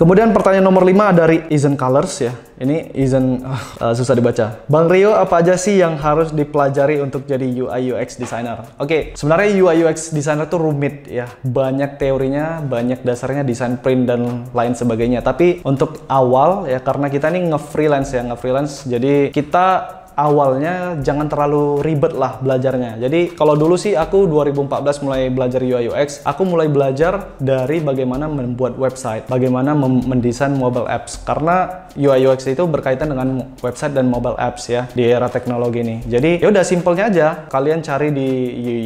Kemudian pertanyaan nomor 5 dari Isn't Colors ya. Ini Isn't uh, eh, susah dibaca. Bang Rio, apa aja sih yang harus dipelajari untuk jadi UI UX designer? Oke, okay, sebenarnya UI UX designer tuh rumit ya. Banyak teorinya, banyak dasarnya desain print dan lain sebagainya. Tapi untuk awal ya karena kita nih nge-freelance ya, nge-freelance. Jadi kita awalnya jangan terlalu ribet lah belajarnya. Jadi kalau dulu sih aku 2014 mulai belajar UI UX, aku mulai belajar dari bagaimana membuat website, bagaimana mendesain mobile apps karena UI UX itu berkaitan dengan website dan mobile apps ya di era teknologi ini. Jadi ya udah simpelnya aja kalian cari di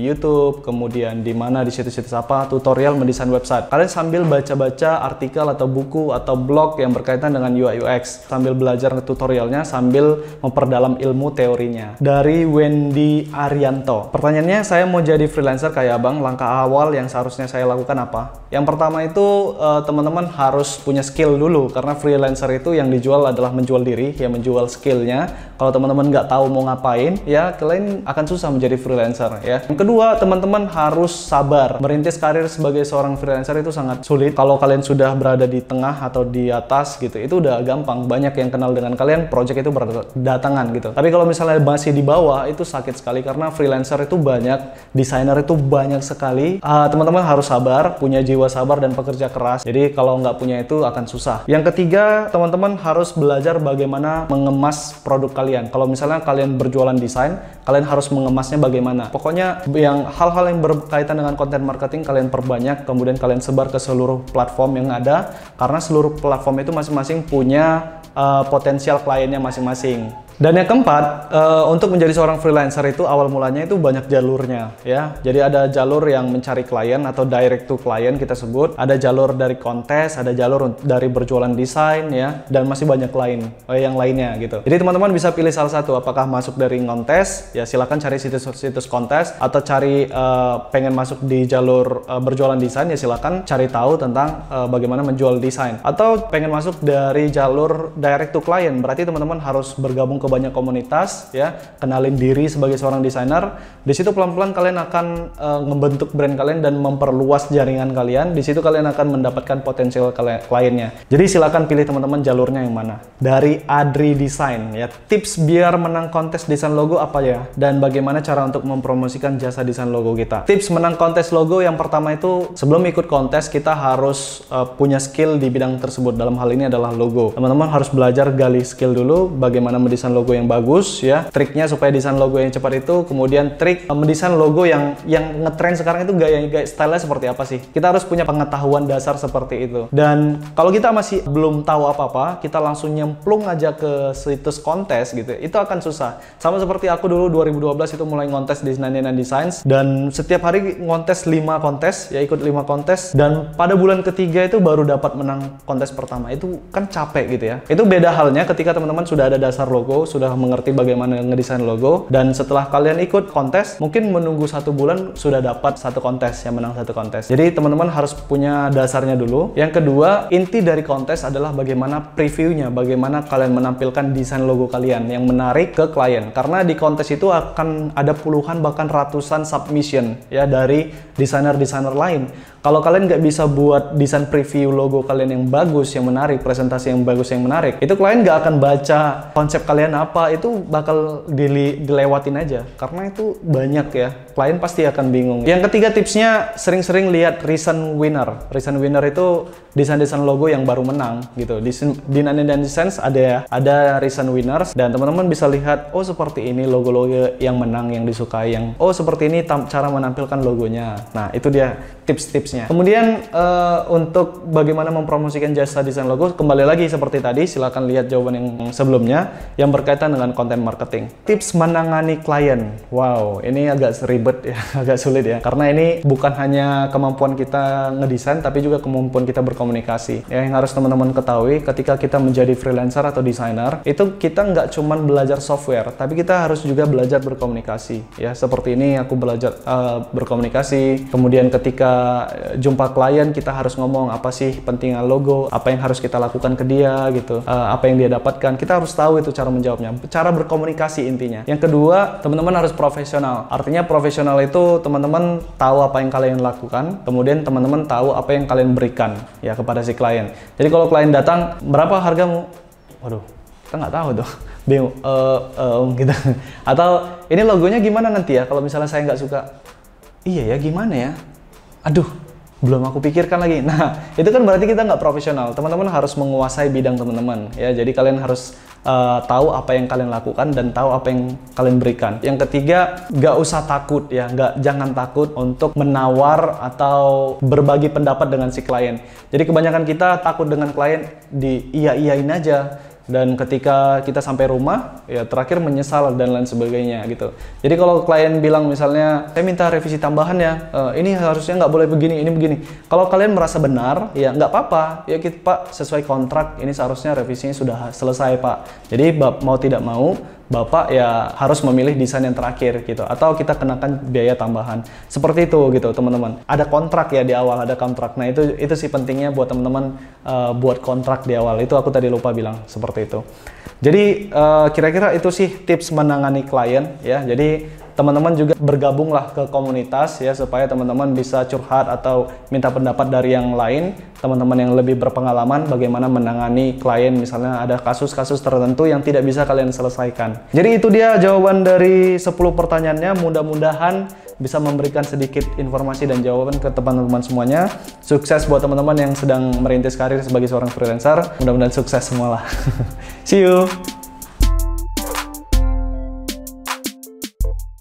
YouTube, kemudian di mana di situs-situs apa tutorial mendesain website. Kalian sambil baca-baca artikel atau buku atau blog yang berkaitan dengan UI UX sambil belajar tutorialnya sambil memperdalam ilmu ilmu teorinya dari Wendy Arianto. Pertanyaannya saya mau jadi freelancer kayak Abang, langkah awal yang seharusnya saya lakukan apa? Yang pertama itu eh, teman-teman harus punya skill dulu karena freelancer itu yang dijual adalah menjual diri, ya menjual skillnya. Kalau teman-teman nggak tahu mau ngapain, ya kalian akan susah menjadi freelancer ya. Yang kedua, teman-teman harus sabar. Merintis karir sebagai seorang freelancer itu sangat sulit. Kalau kalian sudah berada di tengah atau di atas gitu, itu udah gampang. Banyak yang kenal dengan kalian, project itu berdatangan gitu. Tapi kalau misalnya masih di bawah itu sakit sekali karena freelancer itu banyak, desainer itu banyak sekali. teman ah, teman-teman harus sabar, punya jiwa sabar dan pekerja keras. Jadi kalau nggak punya itu akan susah. Yang ketiga, teman-teman harus belajar bagaimana mengemas produk kalian. Kalau misalnya kalian berjualan desain, kalian harus mengemasnya bagaimana. Pokoknya yang hal-hal yang berkaitan dengan konten marketing kalian perbanyak, kemudian kalian sebar ke seluruh platform yang ada karena seluruh platform itu masing-masing punya uh, potensial kliennya masing-masing. Dan yang keempat, uh, untuk menjadi seorang freelancer itu awal mulanya itu banyak jalurnya ya. Jadi ada jalur yang mencari klien atau direct to client kita sebut, ada jalur dari kontes, ada jalur dari berjualan desain ya, dan masih banyak lain eh, yang lainnya gitu. Jadi teman-teman bisa pilih salah satu, apakah masuk dari kontes ya silahkan cari situs-situs kontes atau cari uh, pengen masuk di jalur uh, berjualan desain ya silahkan cari tahu tentang uh, bagaimana menjual desain atau pengen masuk dari jalur direct to client berarti teman-teman harus bergabung ke banyak komunitas ya kenalin diri sebagai seorang desainer di situ pelan-pelan kalian akan uh, eh, membentuk brand kalian dan memperluas jaringan kalian di situ kalian akan mendapatkan potensial kliennya jadi silakan pilih teman-teman jalurnya yang mana dari Adri Design ya tips biar menang kontes desain logo apa ya dan bagaimana cara untuk mempromosikan jasa desain logo kita tips menang kontes logo yang pertama itu sebelum ikut kontes kita harus uh, punya skill di bidang tersebut dalam hal ini adalah logo teman-teman harus belajar gali skill dulu bagaimana mendesain logo yang bagus ya. Triknya supaya desain logo yang cepat itu kemudian trik mendesain logo yang yang ngetrend sekarang itu gaya gaya style seperti apa sih? Kita harus punya pengetahuan dasar seperti itu. Dan kalau kita masih belum tahu apa-apa, kita langsung nyemplung aja ke situs kontes gitu. Itu akan susah. Sama seperti aku dulu 2012 itu mulai ngontes di 99 Designs dan setiap hari ngontes 5 kontes, ya ikut 5 kontes dan pada bulan ketiga itu baru dapat menang kontes pertama. Itu kan capek gitu ya. Itu beda halnya ketika teman-teman sudah ada dasar logo, sudah mengerti bagaimana ngedesain logo, dan setelah kalian ikut kontes, mungkin menunggu satu bulan sudah dapat satu kontes, yang menang satu kontes. Jadi teman-teman harus punya dasarnya dulu. Yang kedua, inti dari kontes adalah bagaimana previewnya, bagaimana kalian menampilkan desain logo kalian yang menarik ke klien. Karena di kontes itu akan ada puluhan bahkan ratusan submission ya dari desainer-desainer lain. Kalau kalian nggak bisa buat desain preview logo kalian yang bagus, yang menarik, presentasi yang bagus, yang menarik, itu klien nggak akan baca konsep kalian klien apa itu bakal dili dilewatin aja karena itu banyak ya klien pasti akan bingung yang ketiga tipsnya sering-sering lihat recent winner recent winner itu desain-desain logo yang baru menang gitu di, di dan Designs ada ya ada recent winners dan teman-teman bisa lihat oh seperti ini logo-logo yang menang yang disukai yang oh seperti ini cara menampilkan logonya nah itu dia tips-tipsnya kemudian uh, untuk bagaimana mempromosikan jasa desain logo kembali lagi seperti tadi silahkan lihat jawaban yang sebelumnya yang berkaitan berkaitan dengan konten marketing. Tips menangani klien. Wow, ini agak seribet ya, agak sulit ya. Karena ini bukan hanya kemampuan kita ngedesain, tapi juga kemampuan kita berkomunikasi. Ya, yang harus teman-teman ketahui, ketika kita menjadi freelancer atau desainer, itu kita nggak cuma belajar software, tapi kita harus juga belajar berkomunikasi. Ya, seperti ini aku belajar uh, berkomunikasi. Kemudian ketika eh, jumpa klien, kita harus ngomong apa sih pentingnya logo, apa yang harus kita lakukan ke dia gitu, uh, apa yang dia dapatkan. Kita harus tahu itu cara menjawab jawabnya, cara berkomunikasi intinya. Yang kedua, teman-teman harus profesional. Artinya profesional itu teman-teman tahu apa yang kalian lakukan, kemudian teman-teman tahu apa yang kalian berikan ya kepada si klien. Jadi kalau klien datang, berapa hargamu? Waduh, kita nggak tahu tuh bingung uh, uh, gitu atau ini logonya gimana nanti ya kalau misalnya saya nggak suka iya ya gimana ya aduh belum aku pikirkan lagi. Nah, itu kan berarti kita nggak profesional. Teman-teman harus menguasai bidang teman-teman ya. Jadi kalian harus uh, tahu apa yang kalian lakukan dan tahu apa yang kalian berikan. Yang ketiga, nggak usah takut ya, nggak jangan takut untuk menawar atau berbagi pendapat dengan si klien. Jadi kebanyakan kita takut dengan klien di iya iyain aja dan ketika kita sampai rumah ya terakhir menyesal dan lain sebagainya gitu jadi kalau klien bilang misalnya saya minta revisi tambahan ya e, ini harusnya nggak boleh begini ini begini kalau kalian merasa benar ya nggak apa-apa ya kita pak sesuai kontrak ini seharusnya revisinya sudah selesai pak jadi mau tidak mau Bapak ya harus memilih desain yang terakhir gitu atau kita kenakan biaya tambahan. Seperti itu gitu, teman-teman. Ada kontrak ya di awal, ada kontrak. Nah, itu itu sih pentingnya buat teman-teman uh, buat kontrak di awal. Itu aku tadi lupa bilang seperti itu. Jadi eh, kira-kira uh, kira -kira itu sih tips menangani klien ya. Jadi teman-teman juga bergabunglah ke komunitas ya supaya teman-teman bisa curhat atau minta pendapat dari yang lain, teman-teman yang lebih berpengalaman bagaimana menangani klien misalnya ada kasus-kasus tertentu yang tidak bisa kalian selesaikan. Jadi itu dia jawaban dari 10 pertanyaannya. Mudah-mudahan bisa memberikan sedikit informasi dan jawaban ke teman-teman semuanya. Sukses buat teman-teman yang sedang merintis karir sebagai seorang freelancer. Mudah-mudahan sukses semualah. See you.